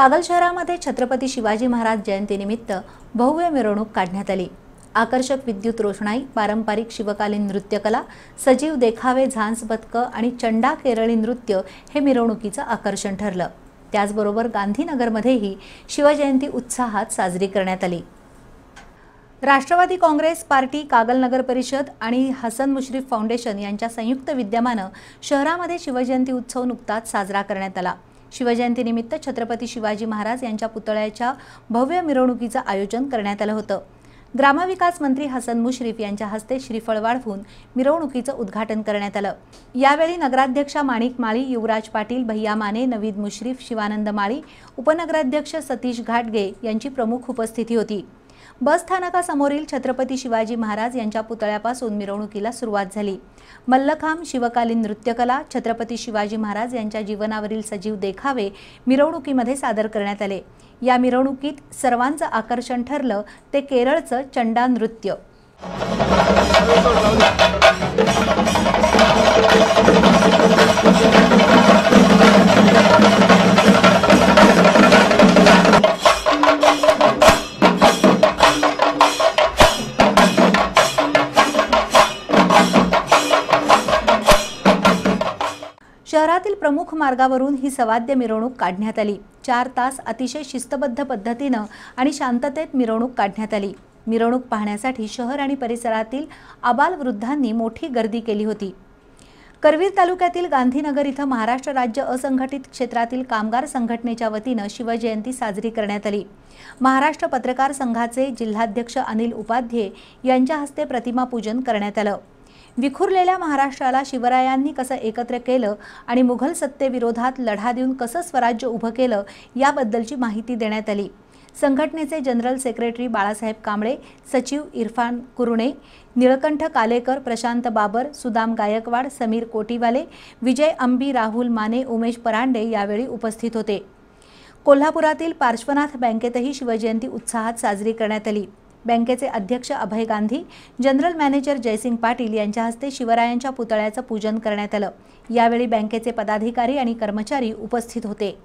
कागल शहरामध्ये छत्रपती शिवाजी महाराज जयंतीनिमित्त भव्य मिरवणूक काढण्यात आली आकर्षक विद्युत रोषणाई पारंपरिक शिवकालीन नृत्यकला सजीव देखावे झांज पथकं आणि चंडा केरळी नृत्य हे मिरवणुकीचं आकर्षण ठरलं त्याचबरोबर गांधीनगरमध्येही शिवजयंती उत्साहात साजरी करण्यात आली राष्ट्रवादी काँग्रेस पार्टी कागल नगर परिषद आणि हसन मुश्रीफ फाउंडेशन यांच्या संयुक्त विद्यमानं शहरामध्ये शिवजयंती उत्सव नुकताच साजरा करण्यात आला शिवजयंतीनिमित्त छत्रपती शिवाजी महाराज यांच्या पुतळ्याच्या भव्य मिरवणुकीचं आयोजन करण्यात आलं होतं ग्रामविकास मंत्री हसन मुश्रीफ यांच्या हस्ते श्रीफळ वाढवून मिरवणुकीचं उद्घाटन करण्यात आलं यावेळी नगराध्यक्षा माणिक माळी युवराज पाटील भैया माने नवीद मुश्रीफ शिवानंद माळी उपनगराध्यक्ष सतीश घाटगे यांची प्रमुख उपस्थिती होती बस बसस्थानकासमोरील छत्रपती शिवाजी महाराज यांच्या पुतळ्यापासून मिरवणुकीला सुरुवात झाली मल्लखांब शिवकालीन नृत्यकला छत्रपती शिवाजी महाराज यांच्या जीवनावरील सजीव देखावे मिरवणुकीमध्ये सादर करण्यात आले या मिरवणुकीत सर्वांचं आकर्षण ठरलं ते केरळचं चंडा नृत्य शहरातील प्रमुख मार्गावरून ही सवाद्य मिरवणूक काढण्यात आली चार तास अतिशय शिस्तबद्ध पद्धतीनं आणि शांततेत मिरवणूक काढण्यात आली मिरवणूक पाहण्यासाठी शहर आणि परिसरातील आबाल वृद्धांनी मोठी गर्दी केली होती करवीर तालुक्यातील गांधीनगर इथं महाराष्ट्र राज्य असंघटित क्षेत्रातील कामगार संघटनेच्या वतीनं शिवजयंती साजरी करण्यात आली महाराष्ट्र पत्रकार संघाचे जिल्हाध्यक्ष अनिल उपाध्ये यांच्या हस्ते प्रतिमा पूजन करण्यात आलं विखुरलेल्या महाराष्ट्राला शिवरायांनी कसं एकत्र केलं आणि मुघल सत्तेविरोधात लढा देऊन कसं स्वराज्य उभं केलं याबद्दलची माहिती देण्यात आली संघटनेचे जनरल सेक्रेटरी बाळासाहेब कांबळे सचिव इरफान कुरुणे निळकंठ कालेकर प्रशांत बाबर सुदाम गायकवाड समीर कोटीवाले विजय अंबी राहुल माने उमेश परांडे यावेळी उपस्थित होते कोल्हापुरातील पार्श्वनाथ बँकेतही शिवजयंती उत्साहात साजरी करण्यात आली बँकेचे अध्यक्ष अभय गांधी जनरल मॅनेजर जयसिंग पाटील यांच्या हस्ते शिवरायांच्या पुतळ्याचं पूजन करण्यात आलं यावेळी बँकेचे पदाधिकारी आणि कर्मचारी उपस्थित होते